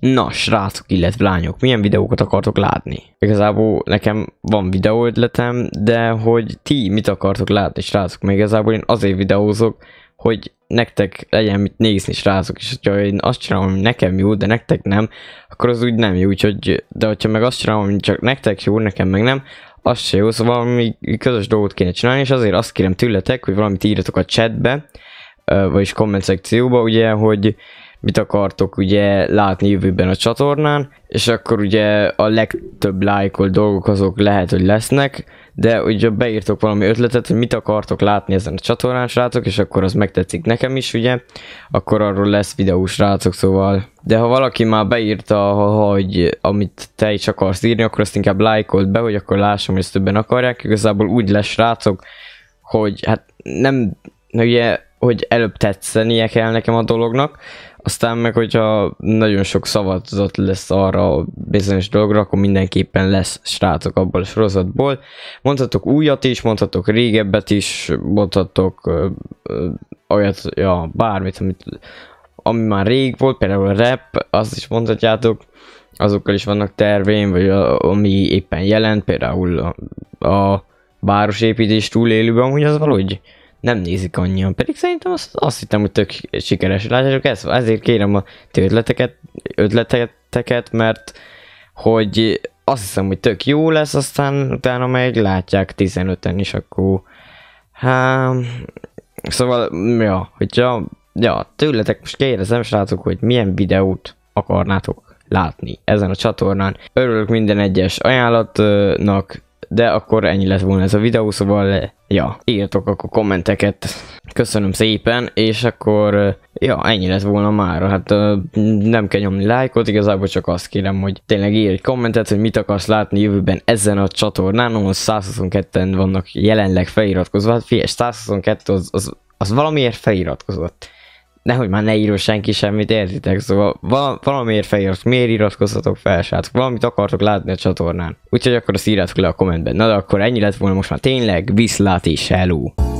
Na, srácok, illetve lányok, milyen videókat akartok látni? Igazából nekem van videó ötletem, de hogy ti mit akartok látni, srácok? Még igazából én azért videózok, hogy nektek legyen mit nézni, srácok, és hogyha én azt csinálom, ami nekem jó, de nektek nem, akkor az úgy nem jó, úgyhogy, de hogyha meg azt csinálom, ami csak nektek jó, nekem meg nem, az se jó, szóval valami közös dolgot kéne csinálni, és azért azt kérem tőletek, hogy valamit írjatok a chatbe, vagyis komment szekcióba, ugye, hogy mit akartok ugye látni jövőben a csatornán, és akkor ugye a legtöbb lájkolt dolgok azok lehet, hogy lesznek, de ugye beírtok valami ötletet, hogy mit akartok látni ezen a csatornán, srácok, és akkor az megtetszik nekem is, ugye, akkor arról lesz videó, srácok, szóval. De ha valaki már beírta, hogy amit te is akarsz írni, akkor azt inkább lájkolt be, hogy akkor lássam, hogy ezt többen akarják, igazából úgy lesz, srácok, hogy hát nem, ugye, hogy előbb tetszenie kell nekem a dolognak, aztán meg, hogyha nagyon sok szavazat lesz arra a bizonyos dologra, akkor mindenképpen lesz srácok abból a sorozatból. Mondhatok újat is, mondhatok régebbet is, mondhatok ö, ö, olyat, ja, bármit, amit, ami már rég volt, például a rap, azt is mondhatjátok, azokkal is vannak terveim, vagy a, ami éppen jelent, például a, a városépítés túlélőben, amúgy az valahogy nem nézik annyian, pedig szerintem azt, azt hittem, hogy tök sikeres. Látjátok, ez, ezért kérem a ti ötleteket, ötleteteket, mert hogy azt hiszem, hogy tök jó lesz, aztán utána meg látják 15-en is, akkor... Há... Szóval, ja, hogyha... Ja, tőletek most kérdezem, srácok, hogy milyen videót akarnátok látni ezen a csatornán. Örülök minden egyes ajánlatnak, de akkor ennyi lett volna ez a videó, szóval eh, ja, írtok akkor kommenteket, köszönöm szépen, és akkor eh, ja, ennyi lett volna már, hát eh, nem kell nyomni lájkot, igazából csak azt kérem, hogy tényleg írj egy kommentet, hogy mit akarsz látni jövőben ezen a csatornán, ahol 122-en vannak jelenleg feliratkozva, hát figyelj, 122 az, az, az valamiért feliratkozott nehogy már ne írjon senki semmit, értitek? Szóval val- valamiért feliratkozok, miért iratkozhatok fel, srácok? Valamit akartok látni a csatornán. Úgyhogy akkor azt írjátok le a kommentben. Na de akkor ennyi lett volna most már tényleg, viszlát és hello!